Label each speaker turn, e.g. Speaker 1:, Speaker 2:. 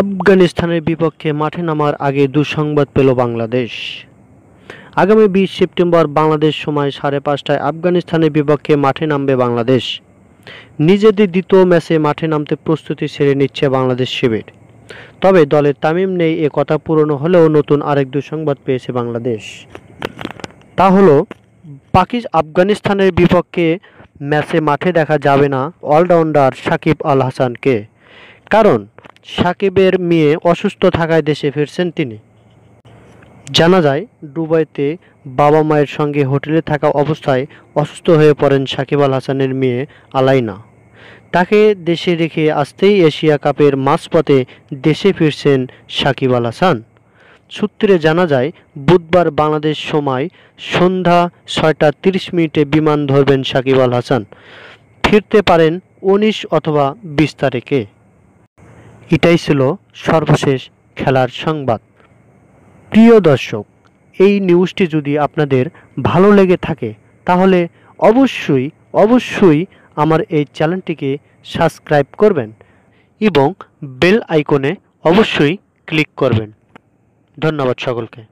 Speaker 1: আফগানিস্তানের বিপক্ষে মাঠে নামার আগে দুঃসংবাদ পেল বাংলাদেশ আগামী বিশ সেপ্টেম্বর বাংলাদেশ সময় সাড়ে পাঁচটায় আফগানিস্তানের বিপক্ষে মাঠে নামবে বাংলাদেশ নিজেদের দ্বিতীয় ম্যাচে মাঠে নামতে প্রস্তুতি সেরে নিচ্ছে বাংলাদেশ শিবির তবে দলের তামিম নেই এ কথা পূরণ হলেও নতুন আরেক দুঃসংবাদ পেয়েছে বাংলাদেশ তা হল পাকি আফগানিস্তানের বিপক্ষে ম্যাচে মাঠে দেখা যাবে না অলরাউন্ডার সাকিব আল হাসানকে কারণ সাকিবের মেয়ে অসুস্থ থাকায় দেশে ফিরছেন তিনি জানা যায় দুবাইতে বাবা মায়ের সঙ্গে হোটেলে থাকা অবস্থায় অসুস্থ হয়ে পড়েন সাকিব আল হাসানের মেয়ে আলাইনা তাকে দেশে রেখে আসতেই এশিয়া কাপের মাঝপথে দেশে ফিরছেন সাকিব আল হাসান সূত্রে জানা যায় বুধবার বাংলাদেশ সময় সন্ধ্যা ছয়টা তিরিশ মিনিটে বিমান ধরবেন সাকিব আল হাসান ফিরতে পারেন উনিশ অথবা বিশ তারিখে এটাই ছিল সর্বশেষ খেলার সংবাদ প্রিয় দর্শক এই নিউজটি যদি আপনাদের ভালো লেগে থাকে তাহলে অবশ্যই অবশ্যই আমার এই চ্যানেলটিকে সাবস্ক্রাইব করবেন এবং বেল আইকনে অবশ্যই ক্লিক করবেন ধন্যবাদ সকলকে